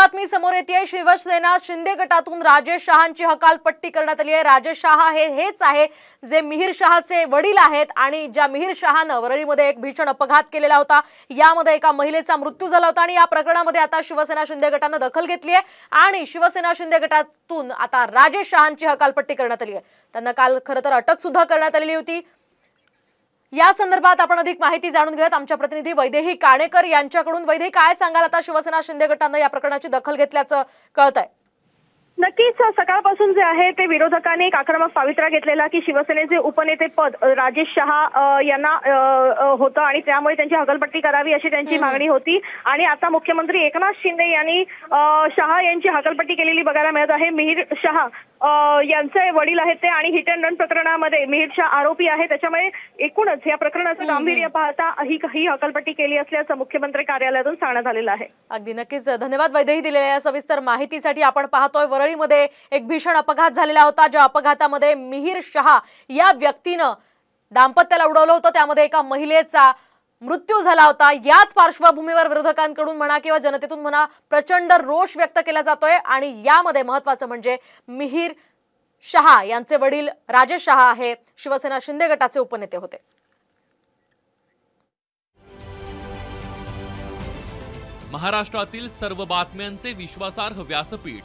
बातमी समोर येते शिवसेना शिंदे गटातून राजेश शहाची हकालपट्टी करण्यात आली आहे राजेश शहा हे हेच आहे जे मिहिर शहाचे वडील आहेत आणि ज्या मिहीर शहानं वरळीमध्ये एक भीषण अपघात केलेला होता यामध्ये एका महिलेचा मृत्यू झाला होता आणि या प्रकरणामध्ये आता शिवसेना शिंदे गटानं दखल घेतली आहे आणि शिवसेना शिंदे गटातून आता राजेश शहाची हकालपट्टी करण्यात आली आहे त्यांना काल खरं तर अटक सुद्धा करण्यात आलेली होती या संदर्भात आपण अधिक माहिती जाणून घेऊयात आमच्या प्रतिनिधी वैदेही काणेकर यांच्याकडून वैदेही काय सांगाल आता शिवसेना शिंदे गटानं या प्रकरणाची दखल घेतल्याचं कळत आहे नक्कीच सकाळपासून जे आहे ते विरोधकांनी एक आक्रमक पावित्रा घेतलेला की शिवसेनेचे उपनेते पद राजेश शहा यांना होतं आणि त्यामुळे त्यांची हकलपट्टी करावी अशी त्यांची मागणी होती आणि आता मुख्यमंत्री एकनाथ शिंदे यांनी शहा यांची हकलपट्टी केलेली बघायला मिळत आहे मिहीर शहा यांचे वडील आहेत ते आणि हिट अँड रन प्रकरणामध्ये मिहीर शहा आरोपी आहे त्याच्यामुळे एकूणच या प्रकरणाचं गांभीर्य पाहता ही काही हकलपट्टी केली असल्याचं मुख्यमंत्री कार्यालयातून सांगण्यात आलेलं आहे अगदी नक्कीच धन्यवाद वैद्यही दिलेल्या या सविस्तर माहितीसाठी आपण पाहतोय वरळी मध्ये एक भीषण अपघात झालेला होता ज्या अपघातामध्ये मिहीर शहा या व्यक्तीनं दाम्पत्याला उडवलं होतं त्यामध्ये एका महिलेचा मृत्यू झाला होता याच पार्श्वभूमीवर विरोधकांकडून म्हणा किंवा जनतेतून म्हणा प्रचंड रोष व्यक्त केला जातोय आणि यामध्ये महत्वाचं म्हणजे मिहीर शहा यांचे वडील राजेश शहा हे शिवसेना शिंदे गटाचे उपनेते होते महाराष्ट्रातील सर्व बातम्यांचे विश्वासार्ह व्यासपीठ